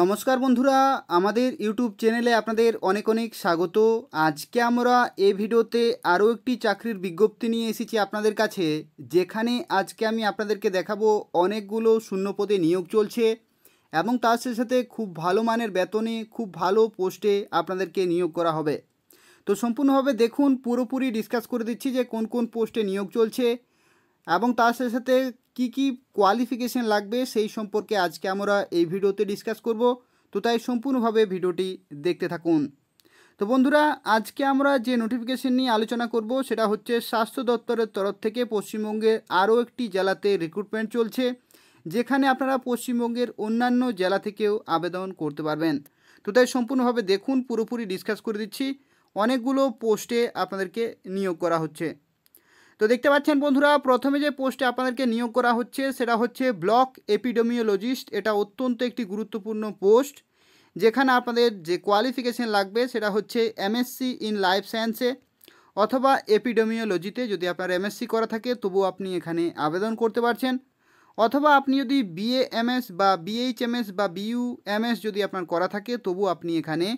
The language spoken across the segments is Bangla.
নমস্কার বন্ধুরা আমাদের ইউটিউব চ্যানেলে আপনাদের অনেক অনেক স্বাগত আজকে আমরা এ ভিডিওতে আরও একটি চাকরির বিজ্ঞপ্তি নিয়ে এসেছি আপনাদের কাছে যেখানে আজকে আমি আপনাদেরকে দেখাবো অনেকগুলো শূন্যপদে নিয়োগ চলছে এবং তার সাথে সাথে খুব ভালো মানের বেতনে খুব ভালো পোস্টে আপনাদেরকে নিয়োগ করা হবে তো সম্পূর্ণভাবে দেখুন পুরোপুরি ডিসকাস করে দিচ্ছি যে কোন কোন পোস্টে নিয়োগ চলছে এবং তার সাথে সাথে কী কী কোয়ালিফিকেশান লাগবে সেই সম্পর্কে আজকে আমরা এই ভিডিওতে ডিসকাস করব তো তাই সম্পূর্ণভাবে ভিডিওটি দেখতে থাকুন তো বন্ধুরা আজকে আমরা যে নোটিফিকেশন নিয়ে আলোচনা করব সেটা হচ্ছে স্বাস্থ্য দপ্তরের তরফ থেকে পশ্চিমবঙ্গের আরও একটি জেলাতে রিক্রুটমেন্ট চলছে যেখানে আপনারা পশ্চিমবঙ্গের অন্যান্য জেলা থেকেও আবেদন করতে পারবেন তো তাই সম্পূর্ণভাবে দেখুন পুরোপুরি ডিসকাস করে দিচ্ছি অনেকগুলো পোস্টে আপনাদেরকে নিয়োগ করা হচ্ছে তো দেখতে পাচ্ছেন বন্ধুরা প্রথমে যে পোস্টে আপনাদেরকে নিয়োগ করা হচ্ছে সেটা হচ্ছে ব্লক এপিডেমিওলজিস্ট এটা অত্যন্ত একটি গুরুত্বপূর্ণ পোস্ট যেখানে আপনাদের যে কোয়ালিফিকেশান লাগবে সেটা হচ্ছে এমএসসি ইন লাইফ সায়েন্সে অথবা এপিডেমিওলজিতে যদি আপনার এমএসসি করা থাকে তবুও আপনি এখানে আবেদন করতে পারছেন অথবা আপনি যদি বিএ এমএস বা বিএইচএমএস বা বিইউ এমএস যদি আপনার করা থাকে তবু আপনি এখানে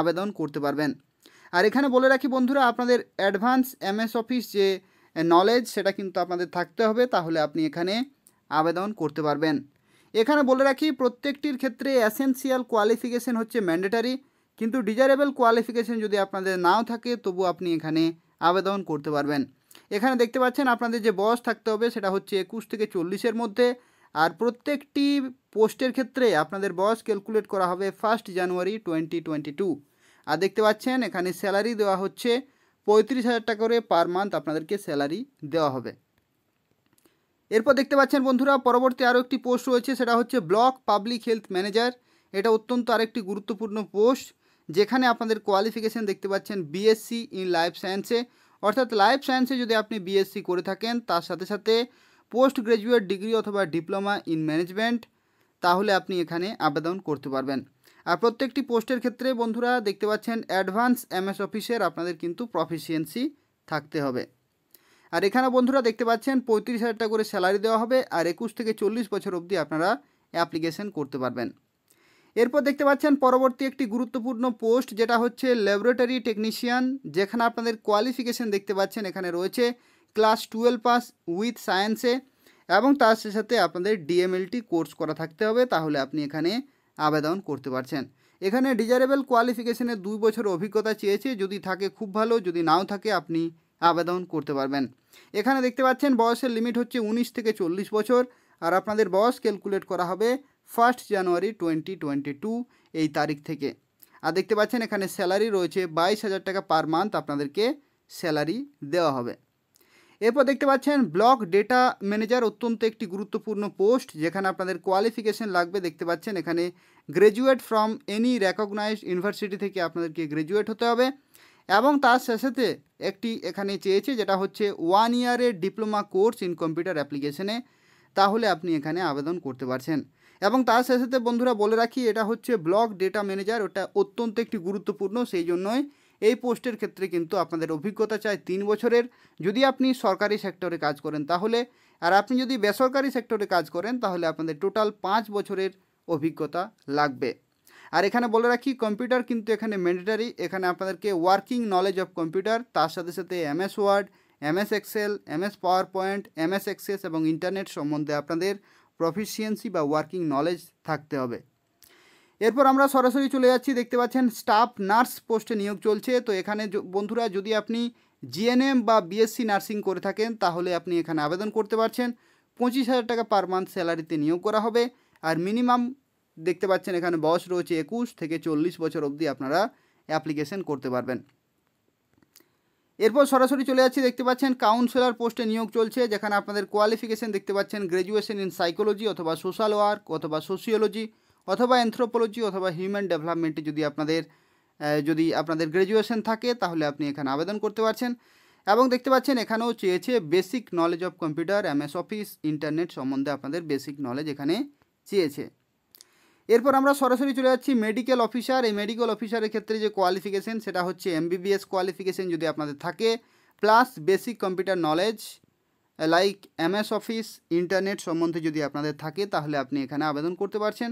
আবেদন করতে পারবেন আর এখানে বলে রাখি বন্ধুরা আপনাদের অ্যাডভান্স এমএস অফিস যে নলেজ সেটা কিন্তু আপনাদের থাকতে হবে তাহলে আপনি এখানে আবেদন করতে পারবেন এখানে বলে রাখি প্রত্যেকটির ক্ষেত্রে অ্যাসেন্সিয়াল কোয়ালিফিকেশন হচ্ছে ম্যান্ডেটারি কিন্তু ডিজারেবল কোয়ালিফিকেশন যদি আপনাদের নাও থাকে তবু আপনি এখানে আবেদন করতে পারবেন এখানে দেখতে পাচ্ছেন আপনাদের যে বয়স থাকতে হবে সেটা হচ্ছে একুশ থেকে চল্লিশের মধ্যে আর প্রত্যেকটি পোস্টের ক্ষেত্রে আপনাদের বয়স ক্যালকুলেট করা হবে first January twenty twenty two আর দেখতে পাচ্ছেন এখানে স্যালারি দেওয়া হচ্ছে পঁয়ত্রিশ হাজার টাকা করে পার মান্থ আপনাদেরকে স্যালারি দেওয়া হবে এরপর দেখতে পাচ্ছেন বন্ধুরা পরবর্তী আরও একটি পোস্ট রয়েছে সেটা হচ্ছে ব্লক পাবলিক হেলথ ম্যানেজার এটা অত্যন্ত আরেকটি গুরুত্বপূর্ণ পোস্ট যেখানে আপনাদের কোয়ালিফিকেশান দেখতে পাচ্ছেন বিএসসি ইন লাইফ সায়েন্সে অর্থাৎ লাইফ সায়েন্সে যদি আপনি বিএসসি করে থাকেন তার সাথে সাথে পোস্ট গ্র্যাজুয়েট ডিগ্রি অথবা ডিপ্লোমা ইন ম্যানেজমেন্ট তাহলে আপনি এখানে আবেদন করতে পারবেন আর প্রত্যেকটি পোস্টের ক্ষেত্রে বন্ধুরা দেখতে পাচ্ছেন অ্যাডভান্স এমএস অফিসের আপনাদের কিন্তু প্রফিসিয়েন্সি থাকতে হবে আর এখানে বন্ধুরা দেখতে পাচ্ছেন পঁয়ত্রিশ হাজার টাকা করে স্যালারি দেওয়া হবে আর একুশ থেকে চল্লিশ বছর অবধি আপনারা অ্যাপ্লিকেশন করতে পারবেন এরপর দেখতে পাচ্ছেন পরবর্তী একটি গুরুত্বপূর্ণ পোস্ট যেটা হচ্ছে ল্যাবরেটরি টেকনিশিয়ান যেখানে আপনাদের কোয়ালিফিকেশন দেখতে পাচ্ছেন এখানে রয়েছে ক্লাস টুয়েলভ পাস উইথ সায়েন্সে এবং তার সাথে আপনাদের ডিএমএলটি কোর্স করা থাকতে হবে তাহলে আপনি এখানে আবেদন করতে পারছেন এখানে ডিজারেবল কোয়ালিফিকেশনে দুই বছর অভিজ্ঞতা চেয়েছে যদি থাকে খুব ভালো যদি নাও থাকে আপনি আবেদন করতে পারবেন এখানে দেখতে পাচ্ছেন বয়সের লিমিট হচ্ছে উনিশ থেকে চল্লিশ বছর আর আপনাদের বয়স ক্যালকুলেট করা হবে first January twenty twenty two এই তারিখ থেকে আর দেখতে পাচ্ছেন এখানে স্যালারি রয়েছে বাইশ হাজার টাকা পার মান্থ আপনাদেরকে স্যালারি দেওয়া হবে এরপর দেখতে পাচ্ছেন ব্লক ডেটা ম্যানেজার অত্যন্ত একটি গুরুত্বপূর্ণ পোস্ট যেখানে আপনাদের কোয়ালিফিকেশন লাগবে দেখতে পাচ্ছেন এখানে graduate from any recognised university থেকে আপনাদেরকে গ্রাজুয়েট হতে হবে এবং তার শেষেতে একটি এখানে চেয়েছে যেটা হচ্ছে ওয়ান ইয়ারের ডিপ্লোমা কোর্স ইন কম্পিউটার অ্যাপ্লিকেশনে তাহলে আপনি এখানে আবেদন করতে পারছেন এবং তার শেষেতে বন্ধুরা বলে রাখি এটা হচ্ছে ব্লক ডেটা ম্যানেজার ওটা অত্যন্ত একটি গুরুত্বপূর্ণ সেই জন্যই এই পোস্টের ক্ষেত্রে কিন্তু আপনাদের অভিজ্ঞতা চাই তিন বছরের যদি আপনি সরকারি সেক্টরে কাজ করেন তাহলে আর আপনি যদি বেসরকারি সেক্টরে কাজ করেন তাহলে আপনাদের টোটাল পাঁচ বছরের অভিজ্ঞতা লাগবে আর এখানে বলে রাখি কম্পিউটার কিন্তু এখানে ম্যান্ডেটারি এখানে আপনাদেরকে ওয়ার্কিং নলেজ অফ কম্পিউটার তার সাথে সাথে MS Word MS Excel MS PowerPoint MS Access এবং ইন্টারনেট সম্বন্ধে আপনাদের প্রফিসিয়েন্সি বা ওয়ার্কিং নলেজ থাকতে হবে এরপর আমরা সরাসরি চলে যাচ্ছি দেখতে পাচ্ছেন স্টাফ নার্স পোস্টে নিয়োগ চলছে তো এখানে বন্ধুরা যদি আপনি জিএনএম বা বিএসসি নার্সিং করে থাকেন তাহলে আপনি এখানে আবেদন করতে পারছেন পঁচিশ হাজার টাকা পার মান্থ স্যালারিতে নিয়োগ করা হবে আর মিনিমাম দেখতে পাচ্ছেন এখানে বয়স রয়েছে একুশ থেকে চল্লিশ বছর অবধি আপনারা অ্যাপ্লিকেশন করতে পারবেন এরপর সরাসরি চলে যাচ্ছি দেখতে পাচ্ছেন কাউন্সিলর পোস্টে নিয়োগ চলছে যেখানে আপনাদের কোয়ালিফিকেশন দেখতে পাচ্ছেন গ্র্যাজুয়েশন ইন সাইকোলজি অথবা সোশ্যাল ওয়ার্ক অথবা সোশিওলজি অথবা অ্যান্থ্রোপোলজি অথবা হিউম্যান ডেভেলপমেন্টে যদি আপনাদের যদি আপনাদের গ্র্যাজুয়েশন থাকে তাহলে আপনি এখানে আবেদন করতে পারছেন এবং দেখতে পাচ্ছেন এখানেও চেয়েছে basic knowledge of computer MS Office internet সম্বন্ধে আপনাদের বেসিক নলেজ এখানে চেয়েছে এরপর আমরা সরাসরি চলে যাচ্ছি মেডিকেল অফিসার এই মেডিকেল অফিসারের ক্ষেত্রে যে কোয়ালিফিকেশান সেটা হচ্ছে এমবিবিএস কোয়ালিফিকেশন যদি আপনাদের থাকে plus basic computer knowledge like MS Office internet সম্বন্ধে যদি আপনাদের থাকে তাহলে আপনি এখানে আবেদন করতে পারছেন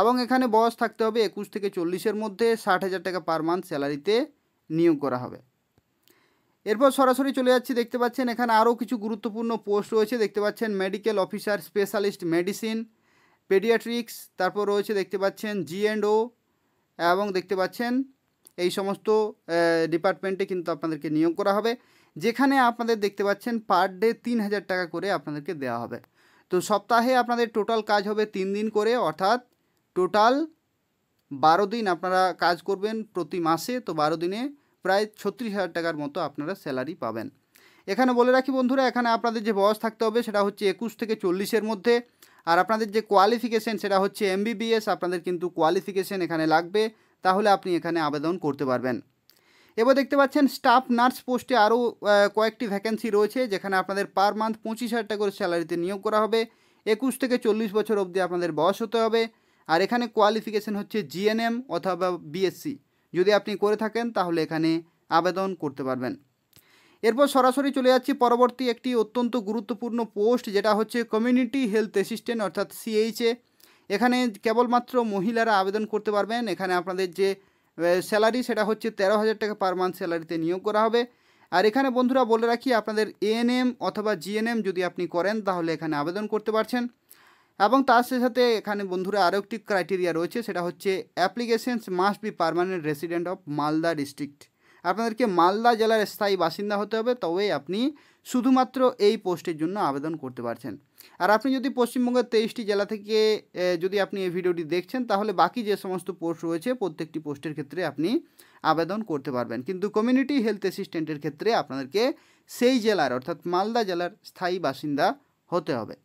এবং এখানে বয়স থাকতে হবে একুশ থেকে চল্লিশের মধ্যে ষাট হাজার টাকা পার মান্থ স্যালারিতে নিয়োগ করা হবে এরপর সরাসরি চলে যাচ্ছি দেখতে পাচ্ছেন এখানে আরও কিছু গুরুত্বপূর্ণ পোস্ট রয়েছে দেখতে পাচ্ছেন medical officer specialist medicine paediatrics তারপর রয়েছে দেখতে পাচ্ছেন জি অ্যান্ড ও এবং দেখতে পাচ্ছেন এই সমস্ত ডিপার্টমেন্টে কিন্তু আপনাদেরকে নিয়োগ করা হবে যেখানে আপনাদের দেখতে পাচ্ছেন পার ডে তিন হাজার টাকা করে আপনাদেরকে দেওয়া হবে তো সপ্তাহে আপনাদের টোটাল কাজ হবে তিন দিন করে অর্থাৎ টোটাল বারো দিন আপনারা কাজ করবেন প্রতি মাসে তো বারো দিনে প্রায় ছত্রিশ হাজার টাকার মতো আপনারা স্যালারি পাবেন এখানে বলে রাখি বন্ধুরা এখানে আপনাদের যে বয়স থাকতে হবে সেটা হচ্ছে একুশ থেকে চল্লিশের মধ্যে আর আপনাদের যে কোয়ালিফিকেশন সেটা হচ্ছে এমবিবিএস আপনাদের কিন্তু কোয়ালিফিকেশন এখানে লাগবে তাহলে আপনি এখানে আবেদন করতে পারবেন এবার দেখতে পাচ্ছেন স্টাফ নার্স পোস্টে আরও কয়েকটি ভ্যাকেন্সি রয়েছে যেখানে আপনাদের পার মান্থ পঁচিশ হাজার টাকা করে স্যালারিতে নিয়োগ করা হবে একুশ থেকে চল্লিশ বছর অবধি আপনাদের বয়স হতে হবে আর এখানে কোয়ালিফিকেশন হচ্ছে জিএনএম অথবা বিএসসি যদি আপনি করে থাকেন তাহলে এখানে আবেদন করতে পারবেন এরপর সরাসরি চলে যাচ্ছি পরবর্তী একটি অত্যন্ত গুরুত্বপূর্ণ পোস্ট যেটা হচ্ছে কমিউনিটি হেলথ অ্যাসিস্ট্যান্ট অর্থাৎ সিএইচে এখানে কেবলমাত্র মহিলারা আবেদন করতে পারবেন এখানে আপনাদের যে স্যালারি সেটা হচ্ছে তেরো হাজার টাকা পার মান্থ স্যালারিতে নিয়োগ করা হবে আর এখানে বন্ধুরা বলে রাখি আপনাদের এএনএম অথবা জিএনএম যদি আপনি করেন তাহলে এখানে আবেদন করতে পারছেন এবং তার সাথে সাথে এখানে বন্ধুরা আরও একটি ক্রাইটেরিয়া রয়েছে সেটা হচ্ছে applications must be permanent resident of Malda district আপনাদেরকে মালদা জেলার স্থায়ী বাসিন্দা হতে হবে তবেই আপনি শুধুমাত্র এই পোস্টের জন্য আবেদন করতে পারছেন আর আপনি যদি পশ্চিমবঙ্গের তেইশটি জেলা থেকে যদি আপনি এই ভিডিওটি দেখছেন তাহলে বাকি যে সমস্ত পোস্ট রয়েছে প্রত্যেকটি পোস্টের ক্ষেত্রে আপনি আবেদন করতে পারবেন কিন্তু কমিউনিটি হেলথ অ্যাসিস্ট্যান্টের ক্ষেত্রে আপনাদেরকে সেই জেলার অর্থাৎ মালদা জেলার স্থায়ী বাসিন্দা হতে হবে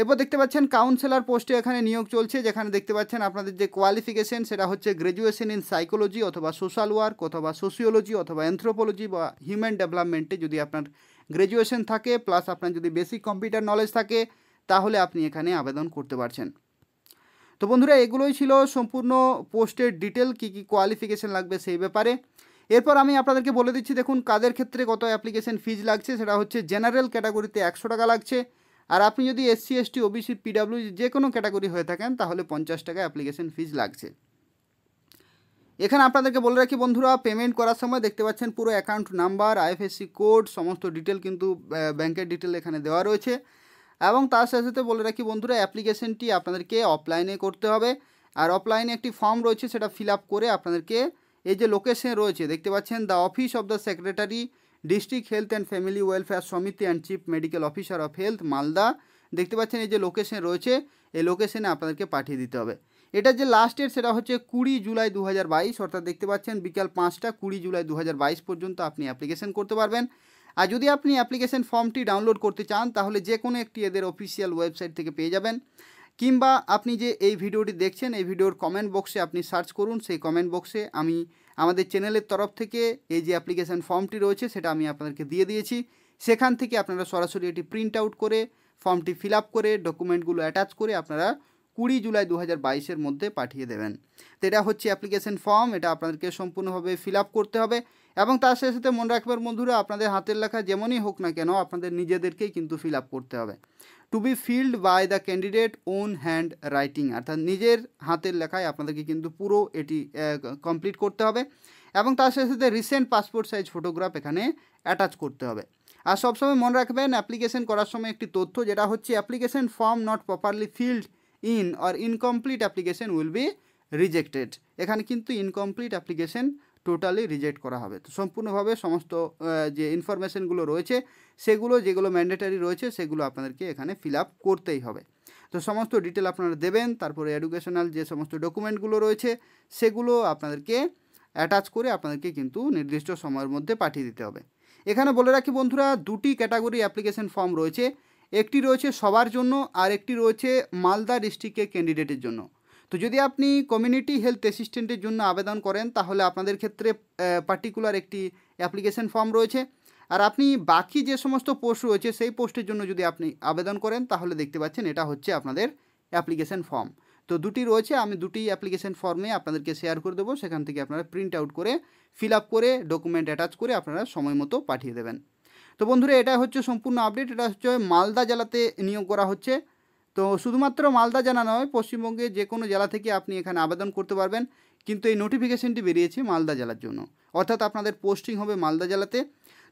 এরপর দেখতে পাচ্ছেন কাউন্সেলার পোস্টে এখানে নিয়োগ চলছে যেখানে দেখতে পাচ্ছেন আপনাদের যে কোয়ালিফিকেশন সেটা হচ্ছে গ্র্যাজুয়েশন ইন সাইকোলজি অথবা সোশ্যাল ওয়ার্ক অথবা সোশিওলজি অথবা অ্যান্থ্রোপোলজি বা হিউম্যান ডেভেলপমেন্টে যদি আপনার গ্র্যাজুয়েশন থাকে প্লাস আপনার যদি বেসিক কম্পিউটার নলেজ থাকে তাহলে আপনি এখানে আবেদন করতে পারছেন তো বন্ধুরা এগুলোই ছিল সম্পূর্ণ পোস্টের ডিটেল কী কী কোয়ালিফিকেশান লাগবে সেই ব্যাপারে এরপর আমি আপনাদেরকে বলে দিচ্ছি দেখুন কাদের ক্ষেত্রে কত অ্যাপ্লিকেশন ফিজ লাগছে সেটা হচ্ছে জেনারেল ক্যাটাগরিতে একশো টাকা লাগছে আর আপনি যদি এসসি এসটি ওবিসি পিডাব্লিউ যে কোনো ক্যাটাগরি হয়ে থাকেন তাহলে পঞ্চাশ টাকা অ্যাপ্লিকেশন ফিজ লাগছে এখানে আপনাদেরকে বলে রাখি বন্ধুরা পেমেন্ট করার সময় দেখতে পাচ্ছেন পুরো অ্যাকাউন্ট নাম্বার আইএফএসসি কোড সমস্ত ডিটেল কিন্তু ব্যাংকের ডিটেল এখানে দেওয়া রয়েছে এবং তার সাথে সাথে বলে রাখি বন্ধুরা অ্যাপ্লিকেশনটি আপনাদেরকে অফলাইনে করতে হবে আর অফলাইনে একটি ফর্ম রয়েছে সেটা ফিল করে আপনাদেরকে এই যে লোকেশন রয়েছে দেখতে পাচ্ছেন the office of the secretary district health and family welfare Samiti and chief medical officer of health Malda দেখতে পাচ্ছেন এই যে লোকেশন রয়েছে এই লোকেশনে আপনাদেরকে পাঠিয়ে দিতে হবে এটা যে লাস্টের সেটা হচ্ছে কুড়ি জুলাই দু হাজার বাইশ অর্থাৎ দেখতে পাচ্ছেন বিকাল পাঁচটা কুড়ি জুলাই দু হাজার বাইশ পর্যন্ত আপনি অ্যাপ্লিকেশন করতে পারবেন আর যদি আপনি অ্যাপ্লিকেশন ফর্মটি ডাউনলোড করতে চান তাহলে যে কোনো একটি এদের অফিসিয়াল ওয়েবসাইট থেকে পেয়ে যাবেন কিংবা আপনি যে এই ভিডিওটি দেখছেন এই ভিডিওর কমেন্ট বক্সে আপনি সার্চ করুন সেই কমেন্ট বক্সে আমি আমাদের চ্যানেলের তরফ থেকে এই যে অ্যাপ্লিকেশান ফর্মটি রয়েছে সেটা আমি আপনাদেরকে দিয়ে দিয়েছি সেখান থেকে আপনারা সরাসরি এটি প্রিন্ট আউট করে ফর্মটি ফিল আপ করে ডকুমেন্টগুলো অ্যাটাচ করে আপনারা কুড়ি জুলাই দু হাজার মধ্যে পাঠিয়ে দেবেন তো এটা হচ্ছে অ্যাপ্লিকেশন ফর্ম এটা আপনাদেরকে সম্পূর্ণভাবে ফিল আপ করতে হবে এবং তার সাথে সাথে মনে রাখবার বন্ধুরা আপনাদের হাতের লেখা যেমনই হোক না কেন আপনাদের নিজেদেরকেই কিন্তু ফিল আপ করতে হবে to be filled by the candidate own hand writing অর্থাৎ নিজের হাতের লেখায় আপনাদেরকে কিন্তু পুরো এটি কমপ্লিট করতে হবে এবং তার সাথে সাথে রিসেন্ট পাসপোর্ট সাইজ ফটোগ্রাফ এখানে অ্যাটাচ করতে হবে আর সবসময় মনে রাখবেন অ্যাপ্লিকেশন করার সময় একটি তথ্য যেটা হচ্ছে application form not properly filled in or incomplete application will be rejected এখানে কিন্তু ইনকমপ্লিট অ্যাপ্লিকেশন টোটালি রিজেক্ট করা হবে তো সম্পূর্ণভাবে সমস্ত যে ইনফরমেশনগুলো রয়েছে সেগুলো যেগুলো ম্যান্ডেটারি রয়েছে সেগুলো আপনাদেরকে এখানে ফিল আপ করতেই হবে তো সমস্ত ডিটেল আপনারা দেবেন তারপরে এডুকেশনাল যে সমস্ত ডকুমেন্টগুলো রয়েছে সেগুলো আপনাদেরকে অ্যাটাচ করে আপনাদেরকে কিন্তু নির্দিষ্ট সময়ের মধ্যে পাঠিয়ে দিতে হবে এখানে বলে রাখি বন্ধুরা দুটি ক্যাটাগরি অ্যাপ্লিকেশন ফর্ম রয়েছে একটি রয়েছে সবার জন্য আর একটি রয়েছে মালদা ডিস্ট্রিক্টের ক্যান্ডিডেটের জন্য তো যদি আপনি কমিউনিটি হেলথ অ্যাসিস্ট্যান্টের জন্য আবেদন করেন তাহলে আপনাদের ক্ষেত্রে পার্টিকুলার একটি অ্যাপ্লিকেশন ফর্ম রয়েছে আর আপনি বাকি যে সমস্ত পোস্ট রয়েছে সেই পোস্টের জন্য যদি আপনি আবেদন করেন তাহলে দেখতে পাচ্ছেন এটা হচ্ছে আপনাদের অ্যাপ্লিকেশন ফর্ম তো দুটি রয়েছে আমি দুটি অ্যাপ্লিকেশন ফর্মে আপনাদেরকে শেয়ার করে দেবো সেখান থেকে আপনারা প্রিন্ট আউট করে ফিল আপ করে ডকুমেন্ট অ্যাটাচ করে আপনারা সময় মতো পাঠিয়ে দেবেন তো বন্ধুরা এটা হচ্ছে সম্পূর্ণ আপডেট এটা হচ্ছে মালদা জেলাতে নিয়োগ করা হচ্ছে তো শুধুমাত্র মালদা জেলা নয় পশ্চিমবঙ্গে যে কোনো জেলা থেকে আপনি এখানে আবেদন করতে পারবেন কিন্তু এই নোটিফিকেশনটি বেরিয়েছে মালদা জেলার জন্য অর্থাৎ আপনাদের পোস্টিং হবে মালদা জেলাতে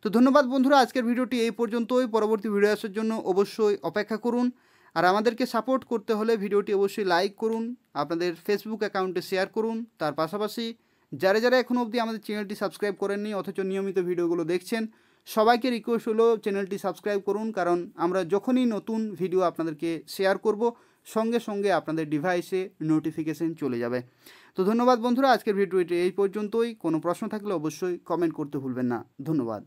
তো ধন্যবাদ বন্ধুরা আজকের ভিডিওটি এই পর্যন্তই পরবর্তী ভিডিও আসার জন্য অবশ্যই অপেক্ষা করুন আর আমাদেরকে সাপোর্ট করতে হলে ভিডিওটি অবশ্যই লাইক করুন আপনাদের ফেসবুক অ্যাকাউন্টে শেয়ার করুন তার পাশাপাশি যারা যারা এখনও অবধি আমাদের চ্যানেলটি সাবস্ক্রাইব করেননি অথচ নিয়মিত ভিডিওগুলো দেখছেন সবাইকে রিকোয়েস্ট হলো চ্যানেলটি সাবস্ক্রাইব করুন কারণ আমরা যখনই নতুন ভিডিও আপনাদেরকে শেয়ার করব সঙ্গে সঙ্গে আপনাদের ডিভাইসে নোটিফিকেশন চলে যাবে তো ধন্যবাদ বন্ধুরা আজকের ভিডিওটি এই পর্যন্তই কোনো প্রশ্ন থাকলে অবশ্যই কমেন্ট করতে ভুলবেন না ধন্যবাদ